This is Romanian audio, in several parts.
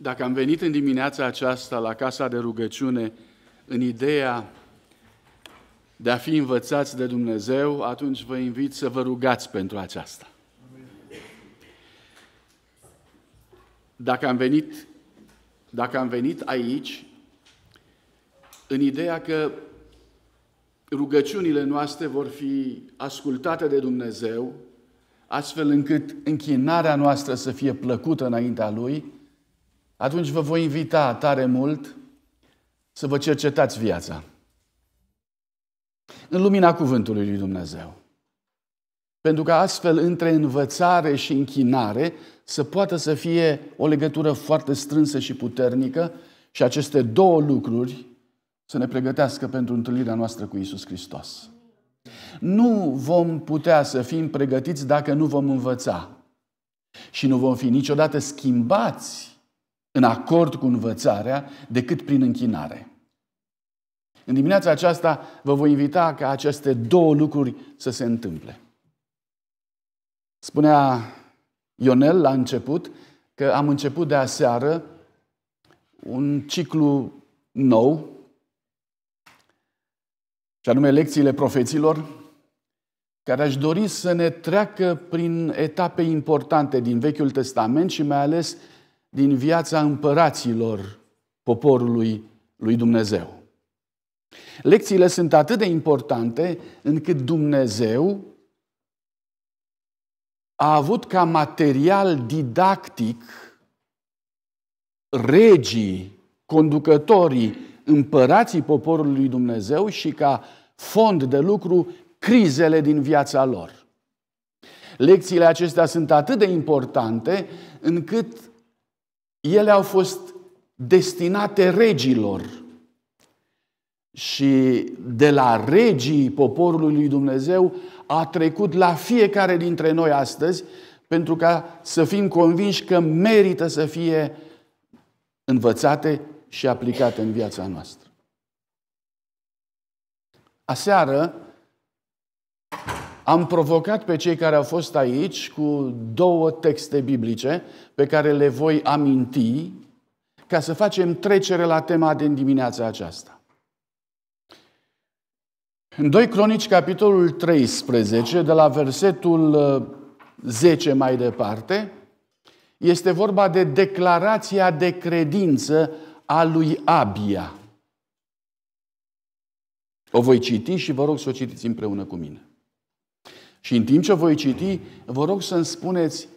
Dacă am venit în dimineața aceasta la casa de rugăciune în ideea de a fi învățați de Dumnezeu, atunci vă invit să vă rugați pentru aceasta. Dacă am venit, dacă am venit aici, în ideea că rugăciunile noastre vor fi ascultate de Dumnezeu, astfel încât închinarea noastră să fie plăcută înaintea Lui, atunci vă voi invita tare mult să vă cercetați viața. În lumina cuvântului lui Dumnezeu. Pentru că astfel, între învățare și închinare, să poată să fie o legătură foarte strânsă și puternică și aceste două lucruri să ne pregătească pentru întâlnirea noastră cu Isus Hristos. Nu vom putea să fim pregătiți dacă nu vom învăța și nu vom fi niciodată schimbați în acord cu învățarea decât prin închinare. În dimineața aceasta vă voi invita ca aceste două lucruri să se întâmple. Spunea Ionel la început că am început de aseară un ciclu nou, și anume lecțiile profeților, care aș dori să ne treacă prin etape importante din Vechiul Testament și mai ales din viața împăraților poporului lui Dumnezeu. Lecțiile sunt atât de importante încât Dumnezeu a avut ca material didactic regii, conducătorii, împărații poporului lui Dumnezeu și ca fond de lucru crizele din viața lor. Lecțiile acestea sunt atât de importante încât ele au fost destinate regilor. Și de la regii poporului lui Dumnezeu a trecut la fiecare dintre noi astăzi, pentru ca să fim convinși că merită să fie învățate și aplicate în viața noastră. Aseară, am provocat pe cei care au fost aici cu două texte biblice pe care le voi aminti ca să facem trecere la tema din dimineața aceasta. În 2 Cronici, capitolul 13, de la versetul 10 uh, mai departe, este vorba de declarația de credință a lui Abia. O voi citi și vă rog să o citiți împreună cu mine. Și în timp ce voi citi, vă rog să-mi spuneți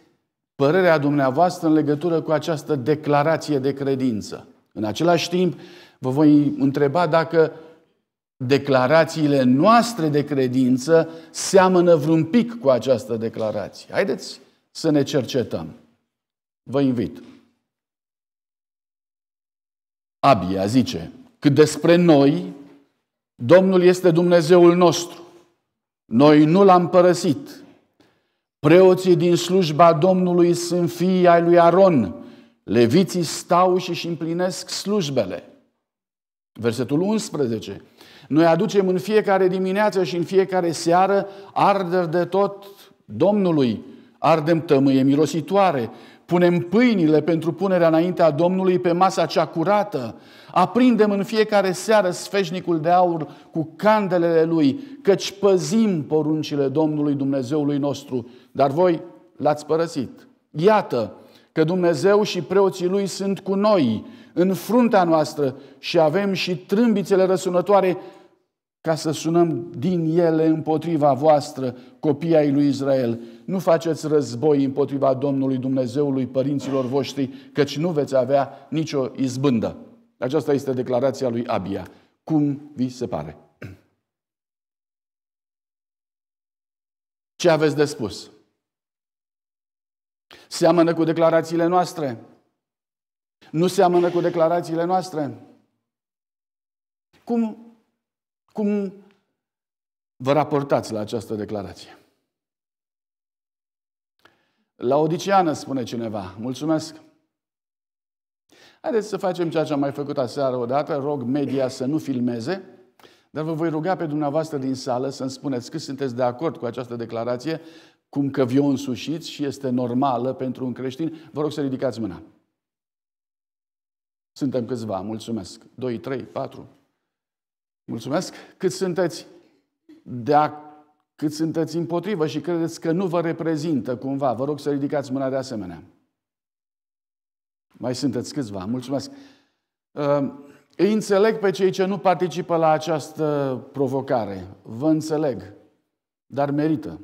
părerea dumneavoastră în legătură cu această declarație de credință. În același timp, vă voi întreba dacă declarațiile noastre de credință seamănă vreun pic cu această declarație. Haideți să ne cercetăm. Vă invit. Abia zice, că despre noi, Domnul este Dumnezeul nostru noi nu l-am părăsit. Preoții din slujba Domnului sunt fii ai lui Aron. Leviții stau și își împlinesc slujbele. Versetul 11. Noi aducem în fiecare dimineață și în fiecare seară arderi de tot Domnului. Ardem tămâie mirositoare, Punem pâinile pentru punerea înaintea Domnului pe masa cea curată. Aprindem în fiecare seară sfeșnicul de aur cu candelele lui, căci păzim poruncile Domnului Dumnezeului nostru. Dar voi l-ați părăsit. Iată că Dumnezeu și preoții lui sunt cu noi, în fruntea noastră și avem și trâmbițele răsunătoare ca să sunăm din ele împotriva voastră, copii ai lui Israel. Nu faceți război împotriva Domnului Dumnezeului părinților voștri, căci nu veți avea nicio izbândă. Aceasta este declarația lui Abia. Cum vi se pare? Ce aveți de spus? Seamănă cu declarațiile noastre? Nu seamănă cu declarațiile noastre? Cum cum vă raportați la această declarație? La Odiciană spune cineva, mulțumesc. Haideți să facem ceea ce am mai făcut aseară odată, rog media să nu filmeze, dar vă voi ruga pe dumneavoastră din sală să-mi spuneți cât sunteți de acord cu această declarație, cum că vi-o însușiți și este normală pentru un creștin. Vă rog să ridicați mâna. Suntem câțiva, mulțumesc. 2, 3, 4, Mulțumesc. Cât sunteți de a... cât sunteți împotrivă și credeți că nu vă reprezintă cumva, vă rog să ridicați mâna de asemenea. Mai sunteți câțiva. Mulțumesc. Ehm, îi înțeleg pe cei ce nu participă la această provocare. Vă înțeleg. Dar merită.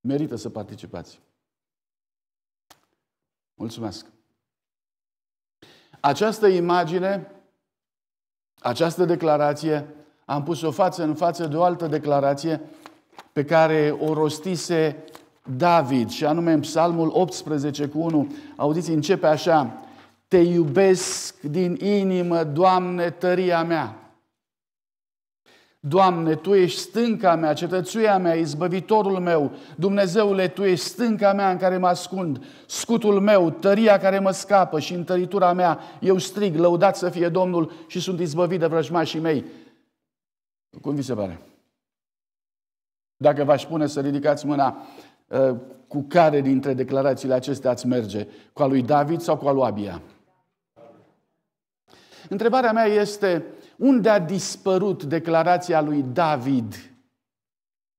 Merită să participați. Mulțumesc. Această imagine această declarație am pus-o față în față de o altă declarație pe care o rostise David, și anume în Psalmul 18 cu 1. Auziți, începe așa. Te iubesc din inimă, Doamne, tăria mea. Doamne, Tu ești stânca mea, cetățuia mea, izbăvitorul meu. Dumnezeule, Tu ești stânca mea în care mă ascund, scutul meu, tăria care mă scapă și întăritura mea. Eu strig, lăudat să fie Domnul și sunt izbăvit de vrăjmașii mei. Cum vi se pare? Dacă v-aș pune să ridicați mâna, ă, cu care dintre declarațiile acestea ați merge? Cu a lui David sau cu a lui Abia? Întrebarea mea este, unde a dispărut declarația lui David?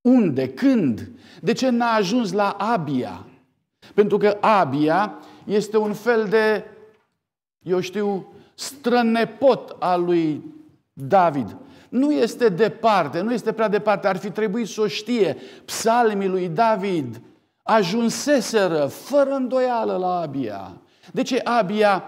Unde? Când? De ce n-a ajuns la Abia? Pentru că Abia este un fel de, eu știu, strănepot al lui David. Nu este departe, nu este prea departe, ar fi trebuit să o știe. Psalmii lui David ajunseseră fără îndoială la Abia. De ce Abia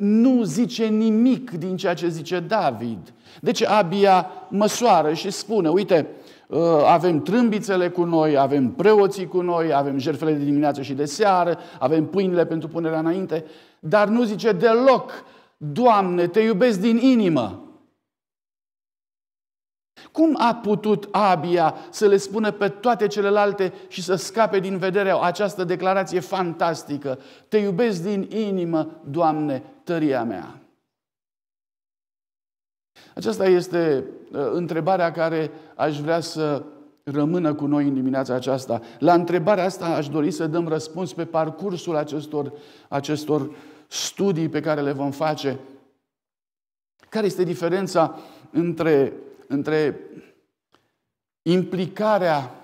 nu zice nimic din ceea ce zice David. Deci abia măsoară și spune, uite, uh, avem trâmbițele cu noi, avem preoții cu noi, avem jertfele de dimineață și de seară, avem pâinile pentru punerea înainte, dar nu zice deloc, Doamne, te iubesc din inimă. Cum a putut Abia să le spună pe toate celelalte și să scape din vederea această declarație fantastică? Te iubesc din inimă, Doamne, tăria mea. Aceasta este uh, întrebarea care aș vrea să rămână cu noi în dimineața aceasta. La întrebarea asta aș dori să dăm răspuns pe parcursul acestor, acestor studii pe care le vom face. Care este diferența între între implicarea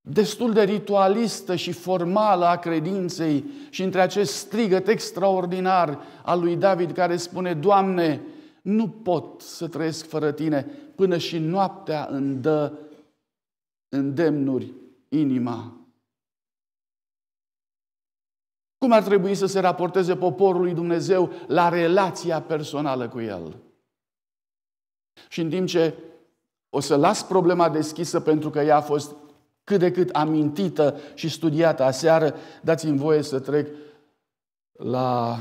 destul de ritualistă și formală a credinței și între acest strigăt extraordinar al lui David care spune, Doamne, nu pot să trăiesc fără Tine, până și noaptea îmi dă îndemnuri inima. Cum ar trebui să se raporteze poporul lui Dumnezeu la relația personală cu El? Și în timp ce o să las problema deschisă pentru că ea a fost cât de cât amintită și studiată aseară, dați-mi voie să trec la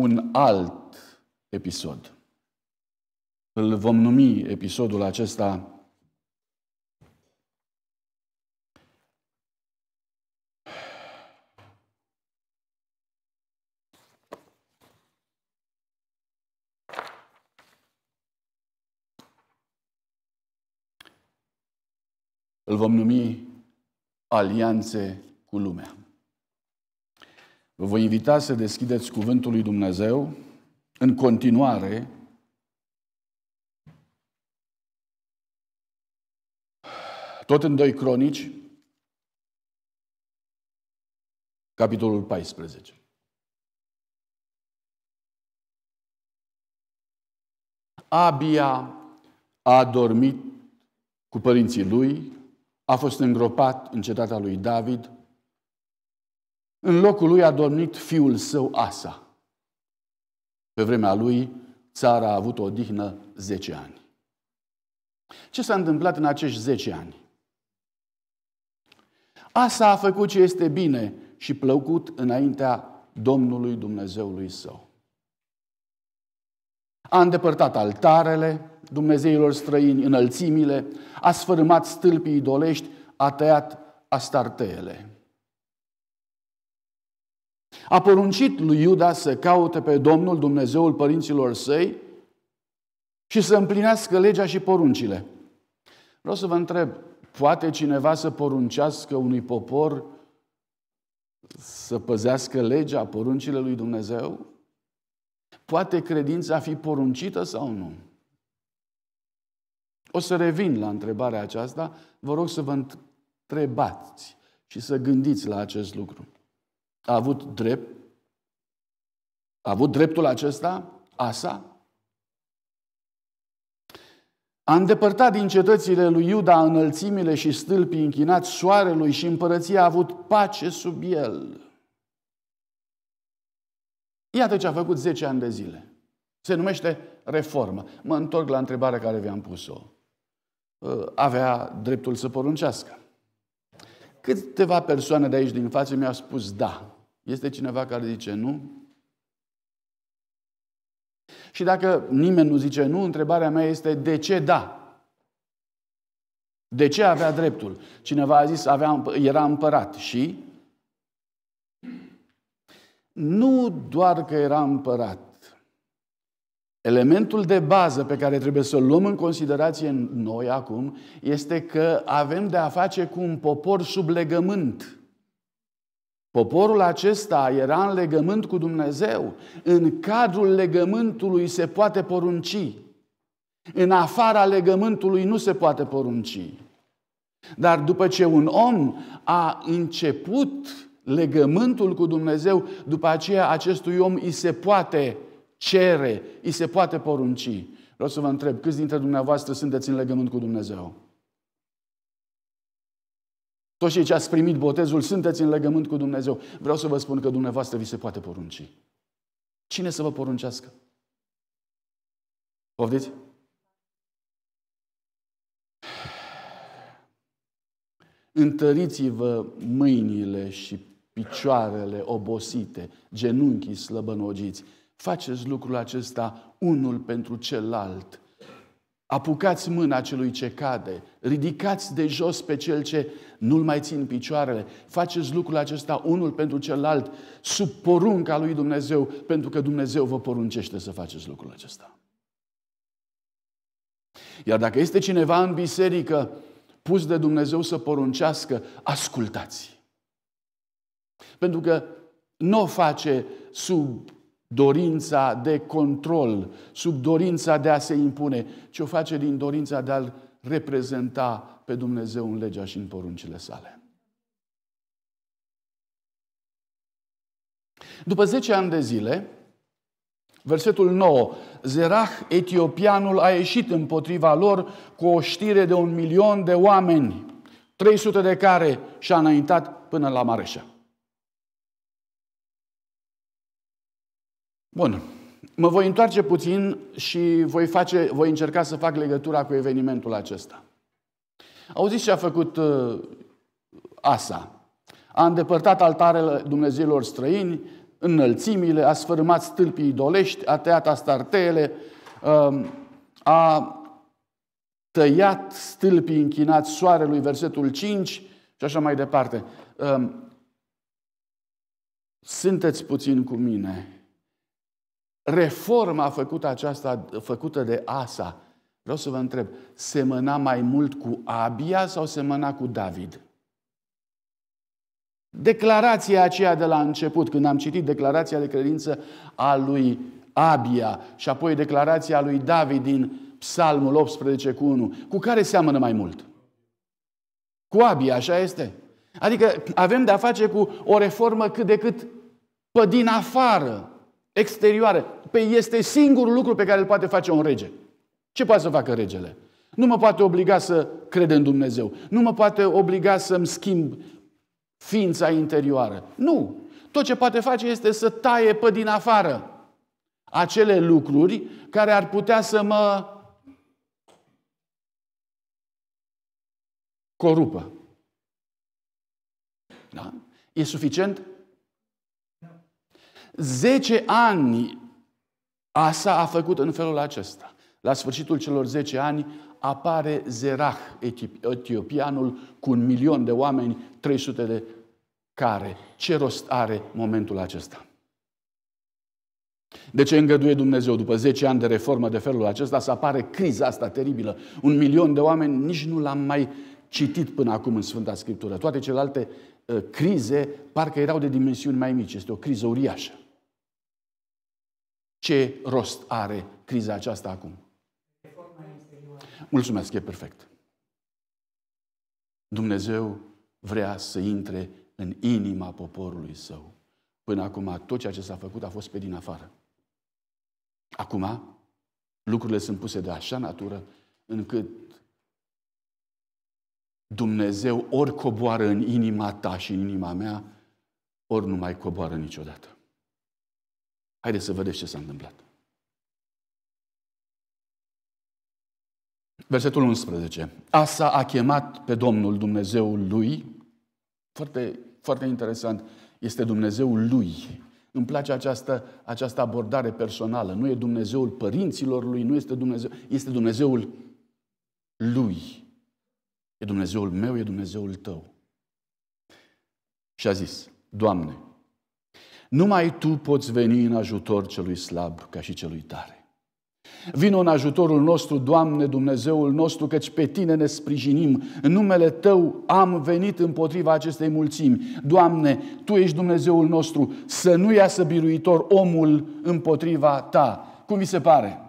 un alt episod. Îl vom numi episodul acesta îl vom numi alianțe cu lumea. Vă voi invita să deschideți Cuvântul lui Dumnezeu în continuare tot în Doi Cronici, capitolul 14. Abia a adormit cu părinții lui a fost îngropat în cetatea lui David. În locul lui a domnit fiul său Asa. Pe vremea lui, țara a avut o dihnă 10 ani. Ce s-a întâmplat în acești 10 ani? Asa a făcut ce este bine și plăcut înaintea Domnului Dumnezeului său. A îndepărtat altarele dumnezeilor străini, înălțimile, a sfârmat stâlpii idolești, a tăiat astarteele. A poruncit lui Iuda să caute pe Domnul Dumnezeul părinților săi și să împlinească legea și poruncile. Vreau să vă întreb, poate cineva să poruncească unui popor să păzească legea, poruncile lui Dumnezeu? Poate credința fi poruncită sau nu? O să revin la întrebarea aceasta. Vă rog să vă întrebați și să gândiți la acest lucru. A avut drept? A avut dreptul acesta? Asa? A îndepărtat din cetățile lui Iuda înălțimile și stâlpii închinați soarelui și împărăția a avut pace sub el. Iată ce a făcut 10 ani de zile. Se numește reformă. Mă întorc la întrebarea care vi-am pus-o. Uh, avea dreptul să poruncească. Câteva persoane de aici din față mi-au spus da. Este cineva care zice nu? Și dacă nimeni nu zice nu, întrebarea mea este de ce da? De ce avea dreptul? Cineva a zis avea, era împărat și nu doar că era împărat. Elementul de bază pe care trebuie să-l luăm în considerație noi acum este că avem de a face cu un popor sub legământ. Poporul acesta era în legământ cu Dumnezeu. În cadrul legământului se poate porunci. În afara legământului nu se poate porunci. Dar după ce un om a început legământul cu Dumnezeu, după aceea acestui om îi se poate cere, îi se poate porunci. Vreau să vă întreb, câți dintre dumneavoastră sunteți în legământ cu Dumnezeu? Toți cei ce ați primit botezul, sunteți în legământ cu Dumnezeu. Vreau să vă spun că dumneavoastră vi se poate porunci. Cine să vă poruncească? Poftiți? Întăriți-vă mâinile și picioarele obosite, genunchii slăbănogiți. Faceți lucrul acesta unul pentru celălalt. Apucați mâna celui ce cade, ridicați de jos pe cel ce nu-l mai țin picioarele. Faceți lucrul acesta unul pentru celălalt, sub porunca lui Dumnezeu, pentru că Dumnezeu vă poruncește să faceți lucrul acesta. Iar dacă este cineva în biserică pus de Dumnezeu să poruncească, ascultați. Pentru că nu o face sub dorința de control, sub dorința de a se impune, ci o face din dorința de a-L reprezenta pe Dumnezeu în legea și în poruncile sale. După 10 ani de zile, versetul 9, Zerah, etiopianul, a ieșit împotriva lor cu o știre de un milion de oameni, 300 de care și-a înaintat până la Mareșa. Bun. Mă voi întoarce puțin și voi, face, voi încerca să fac legătura cu evenimentul acesta. Auziți ce a făcut uh, Asa? A îndepărtat altarele Dumnezeilor străini, înălțimile, a sfârmat stâlpii idolești, a tăiat astarteele, um, a tăiat stâlpii închinați soarelui, versetul 5 și așa mai departe. Um, sunteți puțin cu mine reforma făcută, aceasta, făcută de Asa, vreau să vă întreb, semăna mai mult cu Abia sau semăna cu David? Declarația aceea de la început, când am citit declarația de credință a lui Abia și apoi declarația lui David din Psalmul 18 cu 1, cu care seamănă mai mult? Cu Abia, așa este? Adică avem de-a face cu o reformă cât de cât pe din afară, Exterioare, Pe păi este singurul lucru pe care îl poate face un rege. Ce poate să facă regele? Nu mă poate obliga să cred în Dumnezeu. Nu mă poate obliga să-mi schimb ființa interioară. Nu. Tot ce poate face este să taie pe din afară acele lucruri care ar putea să mă corupă. Da? E suficient 10 ani Asa a făcut în felul acesta. La sfârșitul celor 10 ani apare Zerah, etiopianul, cu un milion de oameni, 300 de care. Ce rost are momentul acesta? De ce îngăduie Dumnezeu după 10 ani de reformă de felul acesta să apare criza asta teribilă? Un milion de oameni nici nu l-am mai citit până acum în Sfânta Scriptură. Toate celelalte Uh, crize parcă erau de dimensiuni mai mici. Este o criză uriașă. Ce rost are criza aceasta acum? Mulțumesc, e perfect. Dumnezeu vrea să intre în inima poporului său. Până acum tot ceea ce s-a făcut a fost pe din afară. Acum lucrurile sunt puse de așa natură încât Dumnezeu ori coboară în inima ta și în inima mea, ori nu mai coboară niciodată. Haideți să vedeți ce s-a întâmplat. Versetul 11. Asa a chemat pe Domnul Dumnezeul lui. Foarte, foarte interesant. Este Dumnezeul lui. Îmi place această, această abordare personală. Nu e Dumnezeul părinților lui, nu este Dumnezeu, este Dumnezeul lui. E Dumnezeul meu, e Dumnezeul tău. Și a zis, Doamne, numai Tu poți veni în ajutor celui slab ca și celui tare. Vino în ajutorul nostru, Doamne, Dumnezeul nostru, căci pe Tine ne sprijinim. În numele Tău am venit împotriva acestei mulțimi. Doamne, Tu ești Dumnezeul nostru, să nu iasă biruitor omul împotriva Ta. Cum vi se pare?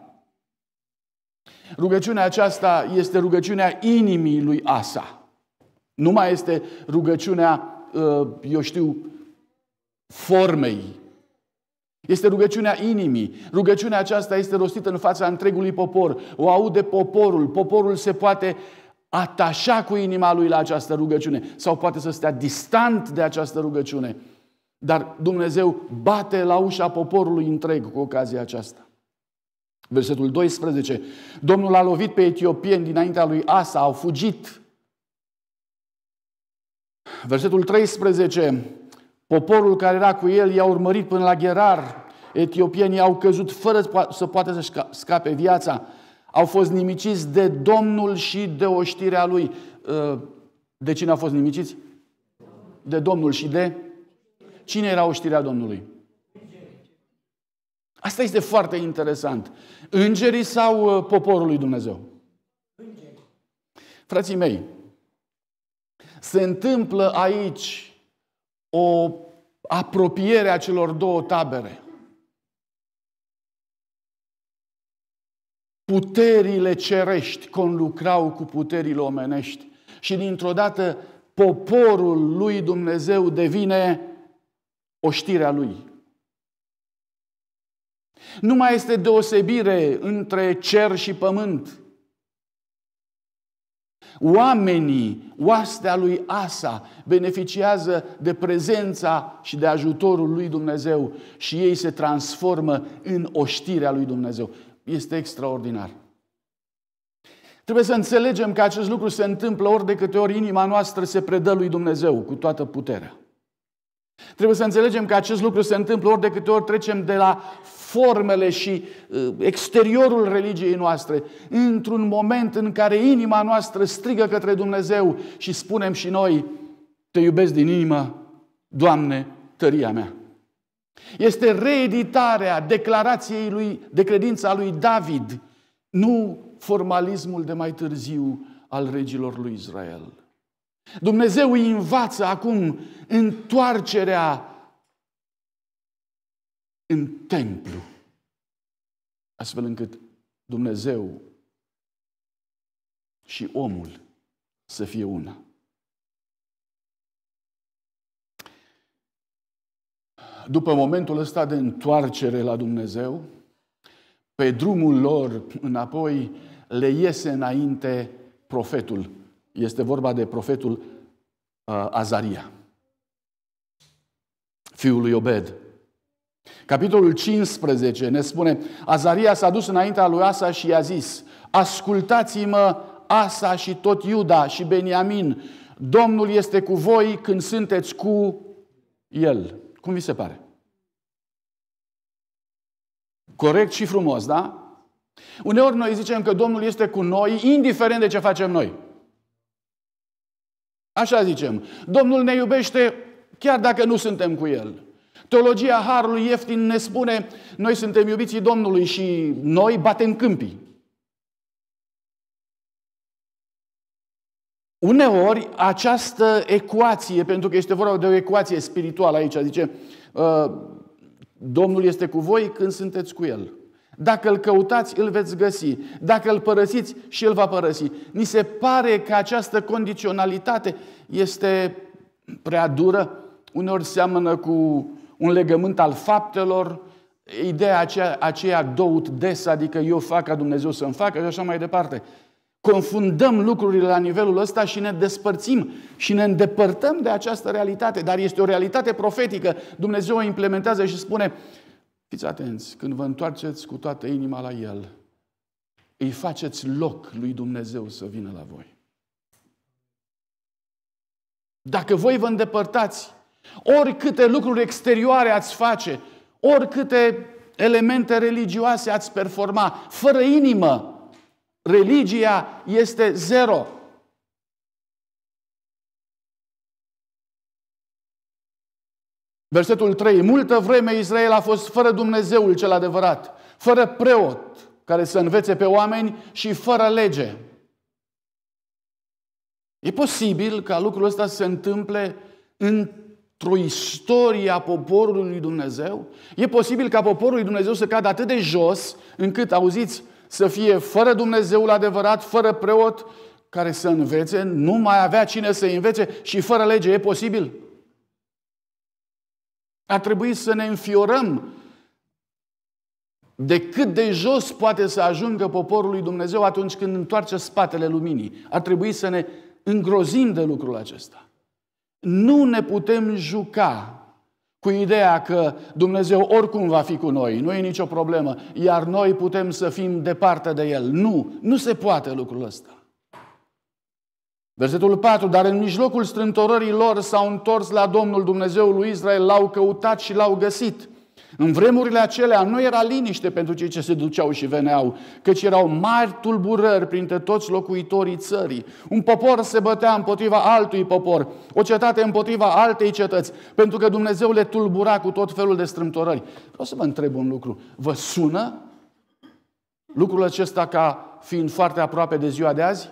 Rugăciunea aceasta este rugăciunea inimii lui Asa. Nu mai este rugăciunea, uh, eu știu, formei. Este rugăciunea inimii. Rugăciunea aceasta este rostită în fața întregului popor. O aude poporul. Poporul se poate atașa cu inima lui la această rugăciune sau poate să stea distant de această rugăciune. Dar Dumnezeu bate la ușa poporului întreg cu ocazia aceasta. Versetul 12. Domnul a lovit pe etiopieni dinaintea lui Asa, au fugit. Versetul 13. Poporul care era cu el i-a urmărit până la Gerar. Etiopienii au căzut fără să poată să-și scape viața. Au fost nimiciți de Domnul și de oștirea lui. Ă, de cine au fost nimiciți? De Domnul și de... Cine era oștirea Domnului? Asta este foarte interesant. Îngerii sau uh, poporul lui Dumnezeu? Îngerii. Frații mei, se întâmplă aici o apropiere a celor două tabere. Puterile cerești conlucrau cu puterile omenești și dintr-o dată poporul lui Dumnezeu devine oștirea lui. Nu mai este deosebire între cer și pământ. Oamenii, oastea lui Asa, beneficiază de prezența și de ajutorul lui Dumnezeu și ei se transformă în oștirea lui Dumnezeu. Este extraordinar. Trebuie să înțelegem că acest lucru se întâmplă ori de câte ori inima noastră se predă lui Dumnezeu cu toată puterea. Trebuie să înțelegem că acest lucru se întâmplă ori de câte ori trecem de la formele și uh, exteriorul religiei noastre, într-un moment în care inima noastră strigă către Dumnezeu și spunem și noi, te iubesc din inimă, Doamne, tăria mea. Este reeditarea declarației lui, de credință lui David, nu formalismul de mai târziu al regilor lui Israel. Dumnezeu îi învață acum întoarcerea în templu, astfel încât Dumnezeu și omul să fie una. După momentul ăsta de întoarcere la Dumnezeu, pe drumul lor înapoi le iese înainte profetul este vorba de profetul uh, Azaria, fiul lui Obed. Capitolul 15 ne spune, Azaria s-a dus înaintea lui Asa și i-a zis, ascultați-mă Asa și tot Iuda și Beniamin, Domnul este cu voi când sunteți cu El. Cum vi se pare? Corect și frumos, da? Uneori noi zicem că Domnul este cu noi, indiferent de ce facem noi. Așa zicem. Domnul ne iubește chiar dacă nu suntem cu El. Teologia Harului Ieftin ne spune, noi suntem iubiții Domnului și noi batem câmpii. Uneori, această ecuație, pentru că este vorba de o ecuație spirituală aici, zice, uh, Domnul este cu voi când sunteți cu El. Dacă îl căutați, îl veți găsi. Dacă îl părăsiți, și îl va părăsi. Ni se pare că această condiționalitate este prea dură, uneori seamănă cu un legământ al faptelor, ideea aceea, aceea dout des, adică eu fac ca Dumnezeu să-mi facă și așa mai departe. Confundăm lucrurile la nivelul ăsta și ne despărțim și ne îndepărtăm de această realitate, dar este o realitate profetică. Dumnezeu o implementează și spune, Fiți atenți, când vă întoarceți cu toată inima la El, îi faceți loc lui Dumnezeu să vină la voi. Dacă voi vă îndepărtați, oricâte lucruri exterioare ați face, oricâte elemente religioase ați performa, fără inimă, religia este zero. Versetul 3. Multă vreme Israel a fost fără Dumnezeul cel adevărat, fără preot care să învețe pe oameni și fără lege. E posibil ca lucrul ăsta să se întâmple într-o istorie a poporului Dumnezeu? E posibil ca poporul Dumnezeu să cadă atât de jos încât, auziți, să fie fără Dumnezeul adevărat, fără preot care să învețe, nu mai avea cine să învețe și fără lege. E posibil? A trebuit să ne înfiorăm de cât de jos poate să ajungă poporul lui Dumnezeu atunci când întoarce spatele luminii. A trebuit să ne îngrozim de lucrul acesta. Nu ne putem juca cu ideea că Dumnezeu oricum va fi cu noi, nu e nicio problemă, iar noi putem să fim departe de El. Nu, nu se poate lucrul ăsta. Versetul 4. Dar în mijlocul strântorării lor s-au întors la Domnul Dumnezeul lui Israel, l-au căutat și l-au găsit. În vremurile acelea nu era liniște pentru cei ce se duceau și veneau, căci erau mari tulburări printre toți locuitorii țării. Un popor se bătea împotriva altui popor, o cetate împotriva altei cetăți, pentru că Dumnezeu le tulbura cu tot felul de strâmtorări. Vreau să vă întreb un lucru. Vă sună lucrul acesta ca fiind foarte aproape de ziua de azi?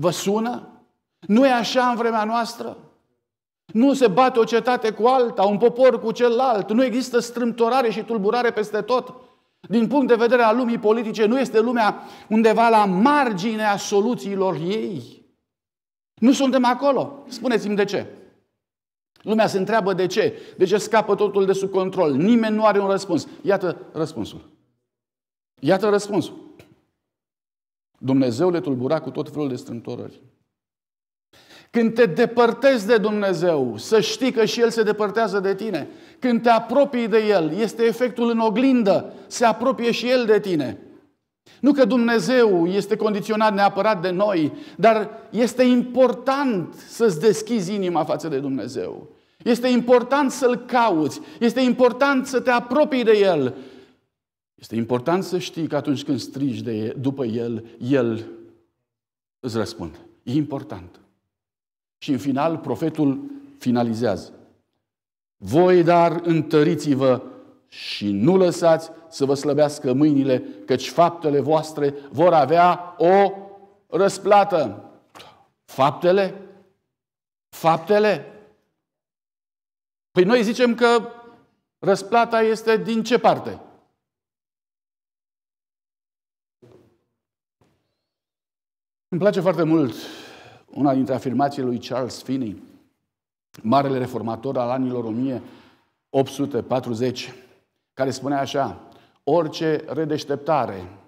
Vă sună? Nu e așa în vremea noastră? Nu se bate o cetate cu alta, un popor cu celălalt, nu există strâmtorare și tulburare peste tot. Din punct de vedere al lumii politice, nu este lumea undeva la marginea soluțiilor ei. Nu suntem acolo. Spuneți-mi de ce. Lumea se întreabă de ce, de ce scapă totul de sub control. Nimeni nu are un răspuns. Iată răspunsul. Iată răspunsul. Dumnezeu le tulbura cu tot felul de strâmtorări. Când te depărtezi de Dumnezeu, să știi că și El se depărtează de tine. Când te apropii de El, este efectul în oglindă, se apropie și El de tine. Nu că Dumnezeu este condiționat neapărat de noi, dar este important să-ți deschizi inima față de Dumnezeu. Este important să-L cauți, este important să te apropii de El, este important să știi că atunci când strigi de, el, după El, El îți răspunde. E important. Și în final, profetul finalizează. Voi, dar, întăriți-vă și nu lăsați să vă slăbească mâinile, căci faptele voastre vor avea o răsplată. Faptele? Faptele? Păi noi zicem că răsplata este din ce parte? Îmi place foarte mult una dintre afirmațiile lui Charles Finney, marele reformator al anilor 1840, care spunea așa, orice redeșteptare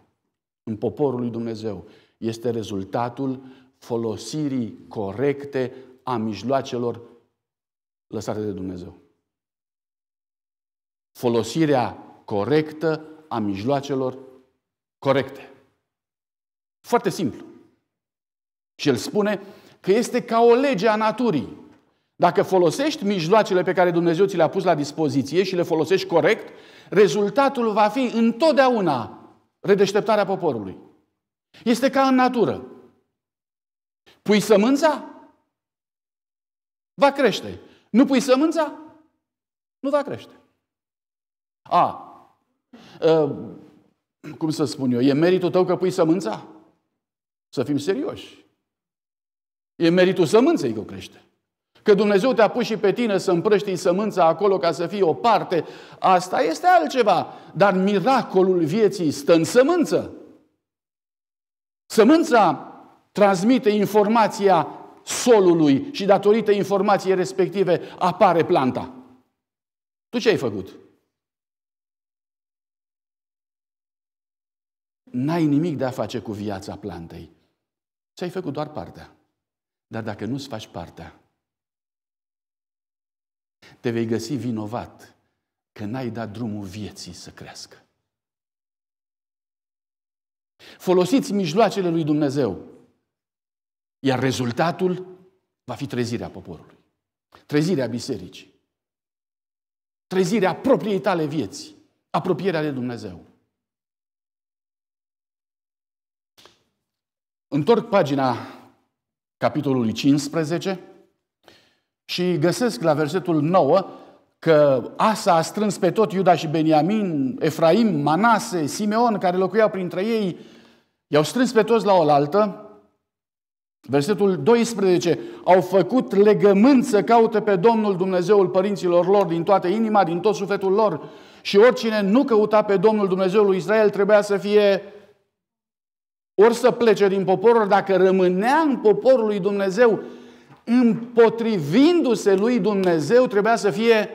în poporul lui Dumnezeu este rezultatul folosirii corecte a mijloacelor lăsate de Dumnezeu. Folosirea corectă a mijloacelor corecte. Foarte simplu. Și el spune că este ca o lege a naturii. Dacă folosești mijloacele pe care Dumnezeu ți le-a pus la dispoziție și le folosești corect, rezultatul va fi întotdeauna redeșteptarea poporului. Este ca în natură. Pui sămânța? Va crește. Nu pui sămânța? Nu va crește. A, ă, cum să spun eu, e meritul tău că pui sămânța? Să fim serioși. E meritul sămânței că o crește. Că Dumnezeu te-a pus și pe tine să împrăștii sămânța acolo ca să fie o parte, asta este altceva. Dar miracolul vieții stă în sămânță. Sămânța transmite informația solului și datorită informației respective apare planta. Tu ce ai făcut? N-ai nimic de a face cu viața plantei. Ți-ai făcut doar partea. Dar dacă nu-ți faci partea, te vei găsi vinovat că n-ai dat drumul vieții să crească. Folosiți mijloacele lui Dumnezeu, iar rezultatul va fi trezirea poporului, trezirea bisericii, trezirea propriei tale vieți, apropierea de Dumnezeu. Întorc pagina capitolului 15 și găsesc la versetul 9 că Asa a strâns pe tot Iuda și Beniamin, Efraim, Manase, Simeon, care locuiau printre ei, i-au strâns pe toți la oaltă. Versetul 12. Au făcut legământ să caute pe Domnul Dumnezeul părinților lor din toată inima, din tot sufletul lor. Și oricine nu căuta pe Domnul Dumnezeul lui Israel trebuia să fie ori să plece din popor, dacă rămânea în poporul lui Dumnezeu, împotrivindu-se lui Dumnezeu, trebuia să fie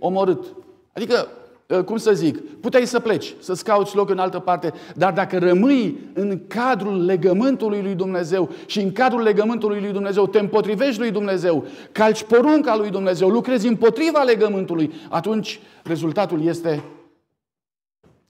omorât. Adică, ă, cum să zic, puteai să pleci, să-ți cauți loc în altă parte, dar dacă rămâi în cadrul legământului lui Dumnezeu și în cadrul legământului lui Dumnezeu te împotrivești lui Dumnezeu, calci porunca lui Dumnezeu, lucrezi împotriva legământului, atunci rezultatul este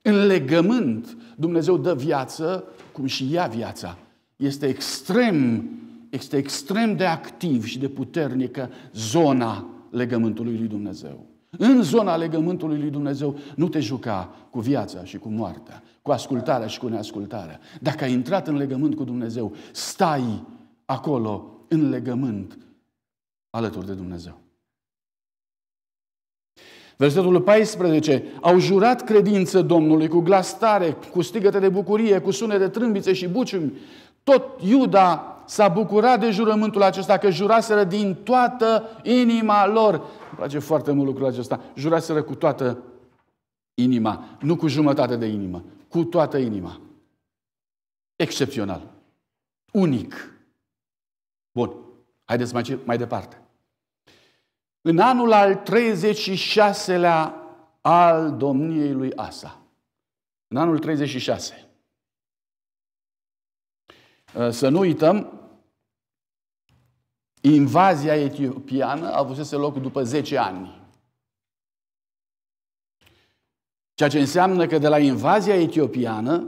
în legământ. Dumnezeu dă viață cum și ea viața, este extrem, este extrem de activ și de puternică zona legământului lui Dumnezeu. În zona legământului lui Dumnezeu nu te juca cu viața și cu moartea, cu ascultarea și cu neascultarea. Dacă ai intrat în legământ cu Dumnezeu, stai acolo în legământ alături de Dumnezeu. Versetul 14. Au jurat credință Domnului cu glas tare, cu stigăte de bucurie, cu sunete de trâmbițe și buciumi. Tot Iuda s-a bucurat de jurământul acesta, că juraseră din toată inima lor. Îmi place foarte mult lucrul acesta. Juraseră cu toată inima, nu cu jumătate de inimă, cu toată inima. Excepțional. Unic. Bun. Haideți mai, mai departe în anul al 36-lea al domniei lui Asa. În anul 36. Uh, să nu uităm, invazia etiopiană a avusese loc după 10 ani. Ceea ce înseamnă că de la invazia etiopiană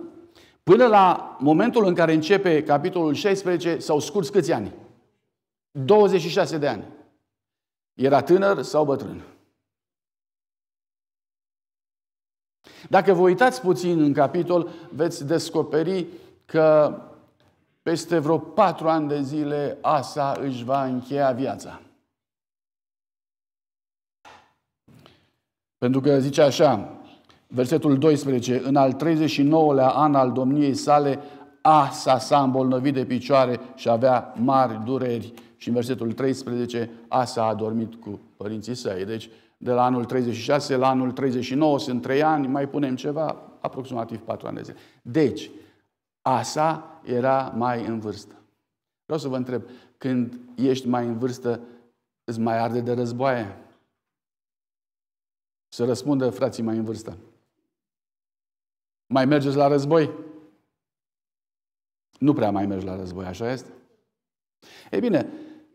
până la momentul în care începe capitolul 16 s-au scurs câți ani? 26 de ani. Era tânăr sau bătrân? Dacă vă uitați puțin în capitol, veți descoperi că peste vreo patru ani de zile Asa își va încheia viața. Pentru că zice așa, versetul 12, în al 39-lea an al domniei sale, Asa s-a îmbolnăvit de picioare și avea mari dureri și în versetul 13, Asa a dormit cu părinții săi. Deci, de la anul 36 la anul 39 sunt trei ani, mai punem ceva, aproximativ patru ani de zile. Deci, Asa era mai în vârstă. Vreau să vă întreb, când ești mai în vârstă, îți mai arde de războaie? Să răspundă frații mai în vârstă. Mai mergeți la război? Nu prea mai mergi la război, așa este? Ei bine,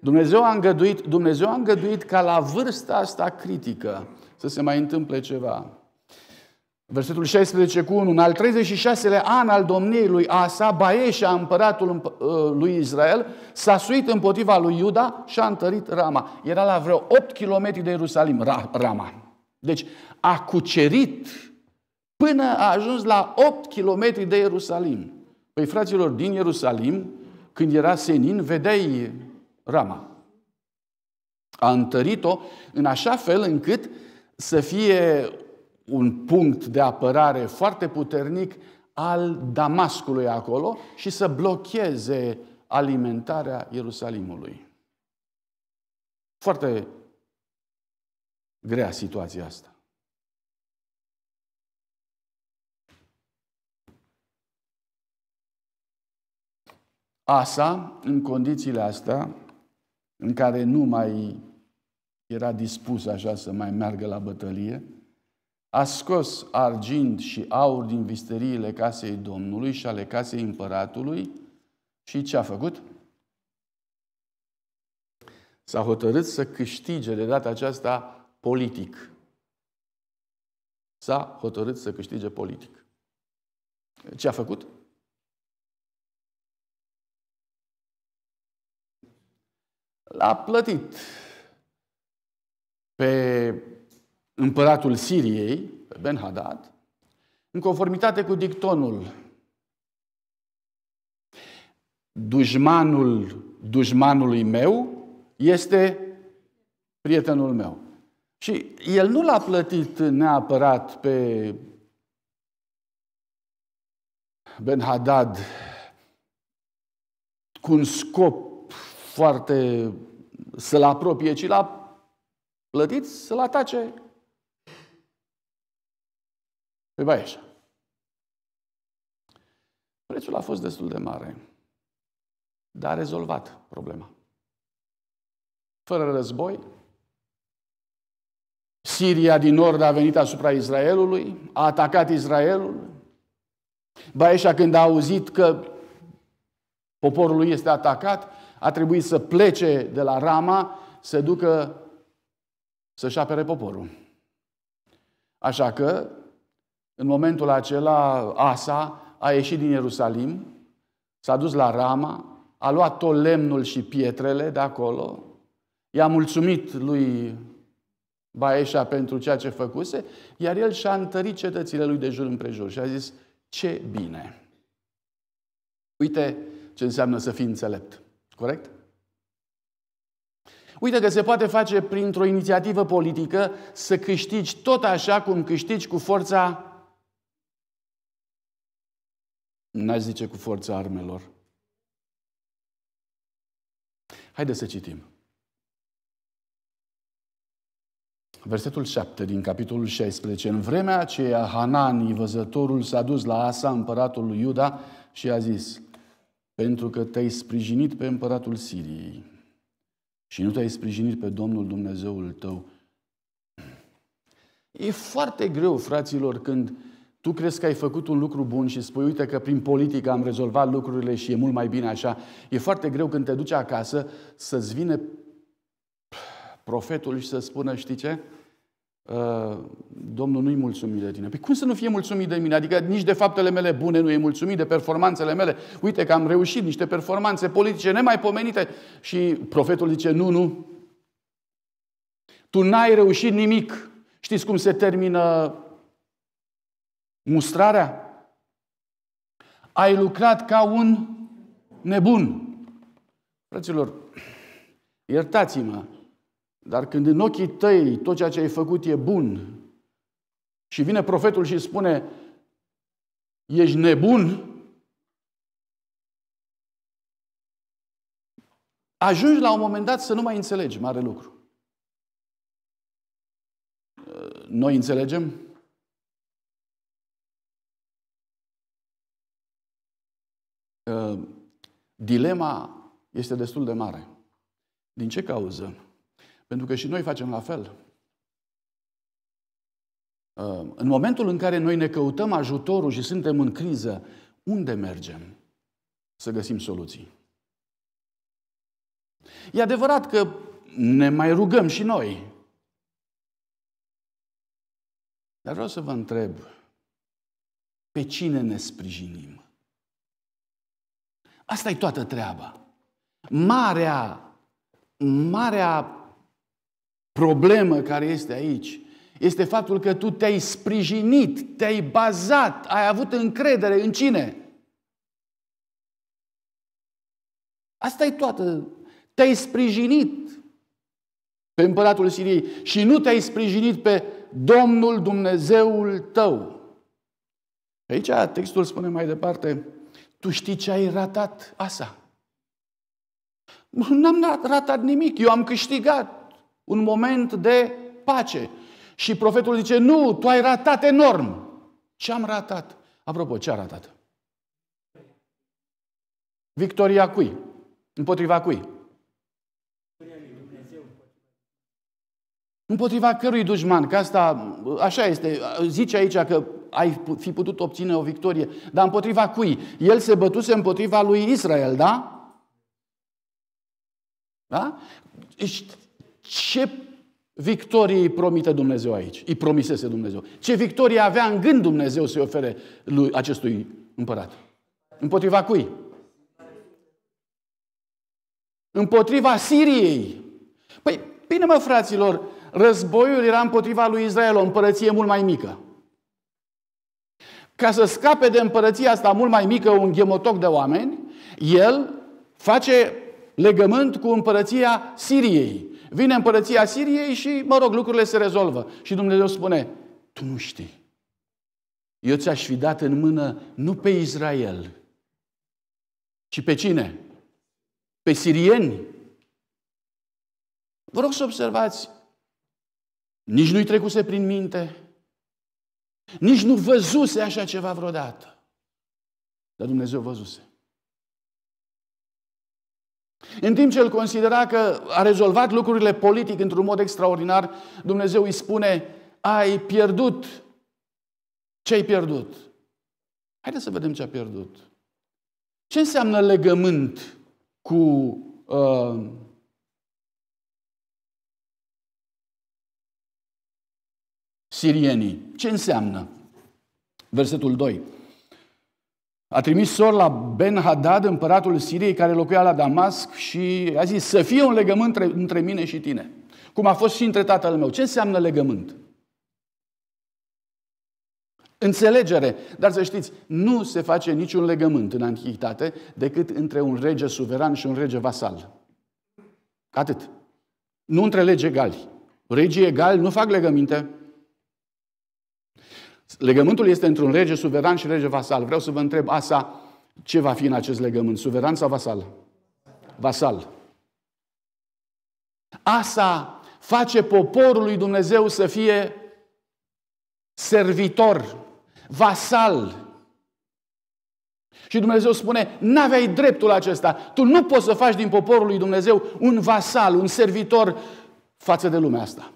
Dumnezeu a îngăduit, Dumnezeu a îngăduit ca la vârsta asta critică să se mai întâmple ceva. Versetul 16 cu 1. În al 36-lea an al domniei lui Asa, Baieșa, împăratul ă, lui Israel, s-a suit împotriva lui Iuda și a întărit Rama. Era la vreo 8 km de Ierusalim, Rama. Deci a cucerit până a ajuns la 8 km de Ierusalim. Păi fraților, din Ierusalim, când era senin, vedeai rama. A întărit-o în așa fel încât să fie un punct de apărare foarte puternic al Damascului acolo și să blocheze alimentarea Ierusalimului. Foarte grea situația asta. Asa, în condițiile astea, în care nu mai era dispus așa să mai meargă la bătălie, a scos argint și aur din visteriile casei Domnului și ale casei împăratului și ce a făcut? S-a hotărât să câștige de data aceasta politic. S-a hotărât să câștige politic. Ce a făcut? l-a plătit pe împăratul Siriei, pe Ben-Hadad, în conformitate cu dictonul dușmanul dușmanului meu este prietenul meu. Și el nu l-a plătit neapărat pe Ben hadad cu un scop foarte să-l apropie, ci l-a plătit să-l atace pe păi Baieșa. Prețul a fost destul de mare, dar a rezolvat problema. Fără război, Siria din nord a venit asupra Israelului, a atacat Israelul. Baieșa când a auzit că poporul lui este atacat, a trebuit să plece de la Rama, să ducă să-și apere poporul. Așa că, în momentul acela, Asa a ieșit din Ierusalim, s-a dus la Rama, a luat tot lemnul și pietrele de acolo, i-a mulțumit lui Baeșa pentru ceea ce făcuse, iar el și-a întărit cetățile lui de jur împrejur și a zis, ce bine! Uite ce înseamnă să fii înțelept. Corect? Uite că se poate face printr-o inițiativă politică să câștigi tot așa cum câștigi cu forța N-aș zice cu forța armelor. Haideți să citim. Versetul 7 din capitolul 16. În vremea aceea, Hanani, văzătorul, s-a dus la Asa, împăratul lui Iuda, și a zis, pentru că te-ai sprijinit pe împăratul Siriei și nu te-ai sprijinit pe Domnul Dumnezeul tău. E foarte greu, fraților, când tu crezi că ai făcut un lucru bun și spui, uite că prin politică am rezolvat lucrurile și e mult mai bine așa. E foarte greu când te duci acasă să-ți vine profetul și să spună, știi ce? Ă, Domnul nu-i mulțumit de tine. Păi cum să nu fie mulțumit de mine? Adică nici de faptele mele bune nu e mulțumit, de performanțele mele. Uite că am reușit niște performanțe politice nemaipomenite. Și profetul zice, nu, nu. Tu n-ai reușit nimic. Știți cum se termină mustrarea? Ai lucrat ca un nebun. Fraților, iertați-mă, dar când în ochii tăi tot ceea ce ai făcut e bun și vine profetul și spune, ești nebun, ajungi la un moment dat să nu mai înțelegi mare lucru. Noi înțelegem? Ă, dilema este destul de mare. Din ce cauză? Pentru că și noi facem la fel. Uh, în momentul în care noi ne căutăm ajutorul și suntem în criză, unde mergem să găsim soluții? E adevărat că ne mai rugăm și noi. Dar vreau să vă întreb, pe cine ne sprijinim? Asta e toată treaba. Marea, marea problemă care este aici este faptul că tu te-ai sprijinit, te-ai bazat, ai avut încredere în cine? Asta e toată. Te-ai sprijinit pe împăratul Siriei și nu te-ai sprijinit pe Domnul Dumnezeul tău. Aici textul spune mai departe, tu știi ce ai ratat, asta? N-am ratat nimic, eu am câștigat un moment de pace. Și profetul zice, nu, tu ai ratat enorm. Ce am ratat? Apropo, ce a ratat? Victoria cui? Împotriva cui? Împotriva cărui dușman? Că asta, așa este, zice aici că ai fi putut obține o victorie, dar împotriva cui? El se bătuse împotriva lui Israel, da? Da? ce victorie îi promite Dumnezeu aici? Îi promisese Dumnezeu. Ce victorie avea în gând Dumnezeu să-i ofere lui acestui împărat? Împotriva cui? Împotriva Siriei. Păi, bine mă, fraților, războiul era împotriva lui Israel, o împărăție mult mai mică. Ca să scape de împărăția asta mult mai mică, un ghemotoc de oameni, el face legământ cu împărăția Siriei. Vine împărăția Siriei și, mă rog, lucrurile se rezolvă. Și Dumnezeu spune, tu nu știi. Eu ți-aș fi dat în mână nu pe Israel, ci pe cine? Pe sirieni. Vă rog să observați, nici nu-i trecuse prin minte, nici nu văzuse așa ceva vreodată. Dar Dumnezeu văzuse. În timp ce el considera că a rezolvat lucrurile politic într-un mod extraordinar, Dumnezeu îi spune, ai pierdut ce ai pierdut. Haideți să vedem ce a pierdut. Ce înseamnă legământ cu uh, sirienii? Ce înseamnă? Versetul 2. A trimis sor la Ben-Hadad, împăratul Siriei, care locuia la Damasc și a zis să fie un legământ între, între mine și tine. Cum a fost și între tatăl meu. Ce înseamnă legământ? Înțelegere. Dar să știți, nu se face niciun legământ în antichitate decât între un rege suveran și un rege vasal. Atât. Nu între legi egali. Regii egali nu fac legăminte. Legământul este într-un rege suveran și rege vasal. Vreau să vă întreb asta, ce va fi în acest legământ, suveran sau vasal? Vasal. Asta face poporul lui Dumnezeu să fie servitor, vasal. Și Dumnezeu spune, n-aveai dreptul acesta. Tu nu poți să faci din poporul lui Dumnezeu un vasal, un servitor față de lumea asta.